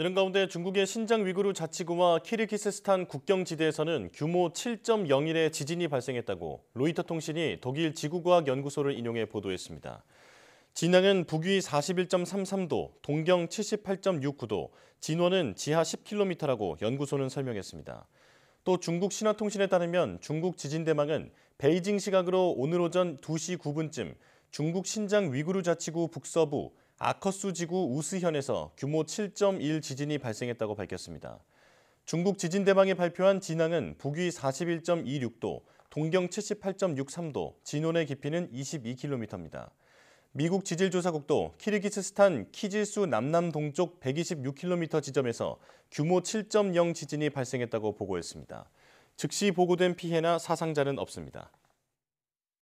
이런 가운데 중국의 신장 위구르 자치구와 키르키스스탄 국경지대에서는 규모 7.01의 지진이 발생했다고 로이터 통신이 독일 지구과학 연구소를 인용해 보도했습니다. 진앙은 북위 41.33도, 동경 78.69도, 진원은 지하 10km라고 연구소는 설명했습니다. 또 중국 신화통신에 따르면 중국 지진대망은 베이징 시각으로 오늘 오전 2시 9분쯤 중국 신장 위구르 자치구 북서부 아커스 지구 우스현에서 규모 7.1 지진이 발생했다고 밝혔습니다. 중국 지진대방이 발표한 진앙은 북위 41.26도, 동경 78.63도, 진원의 깊이는 22km입니다. 미국 지질조사국도 키르기스스탄 키질수 남남동쪽 126km 지점에서 규모 7.0 지진이 발생했다고 보고했습니다. 즉시 보고된 피해나 사상자는 없습니다.